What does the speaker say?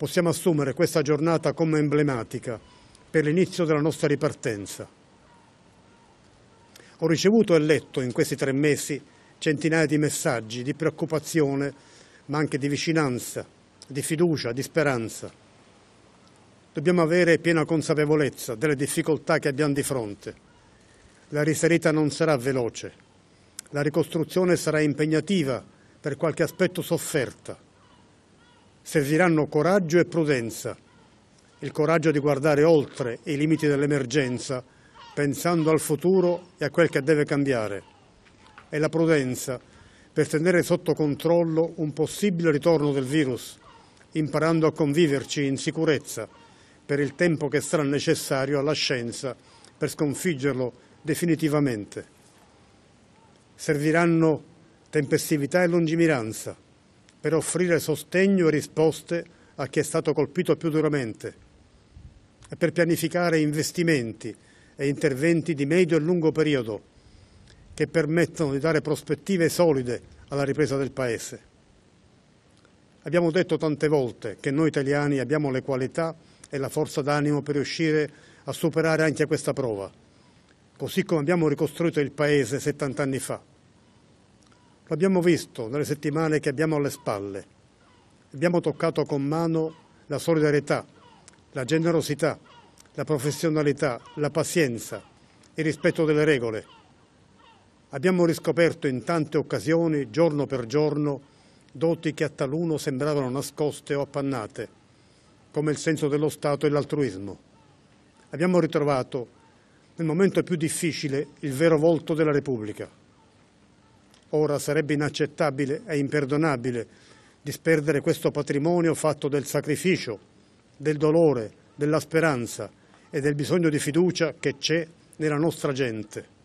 possiamo assumere questa giornata come emblematica per l'inizio della nostra ripartenza. Ho ricevuto e letto in questi tre mesi centinaia di messaggi di preoccupazione, ma anche di vicinanza, di fiducia, di speranza. Dobbiamo avere piena consapevolezza delle difficoltà che abbiamo di fronte. La risalita non sarà veloce, la ricostruzione sarà impegnativa, per qualche aspetto sofferta Serviranno coraggio e prudenza, il coraggio di guardare oltre i limiti dell'emergenza, pensando al futuro e a quel che deve cambiare, e la prudenza per tenere sotto controllo un possibile ritorno del virus, imparando a conviverci in sicurezza per il tempo che sarà necessario alla scienza per sconfiggerlo definitivamente. Serviranno tempestività e lungimiranza, per offrire sostegno e risposte a chi è stato colpito più duramente e per pianificare investimenti e interventi di medio e lungo periodo che permettano di dare prospettive solide alla ripresa del Paese. Abbiamo detto tante volte che noi italiani abbiamo le qualità e la forza d'animo per riuscire a superare anche questa prova, così come abbiamo ricostruito il Paese 70 anni fa. L'abbiamo visto nelle settimane che abbiamo alle spalle. Abbiamo toccato con mano la solidarietà, la generosità, la professionalità, la pazienza, il rispetto delle regole. Abbiamo riscoperto in tante occasioni, giorno per giorno, doti che a taluno sembravano nascoste o appannate, come il senso dello Stato e l'altruismo. Abbiamo ritrovato, nel momento più difficile, il vero volto della Repubblica. Ora sarebbe inaccettabile e imperdonabile disperdere questo patrimonio fatto del sacrificio, del dolore, della speranza e del bisogno di fiducia che c'è nella nostra gente.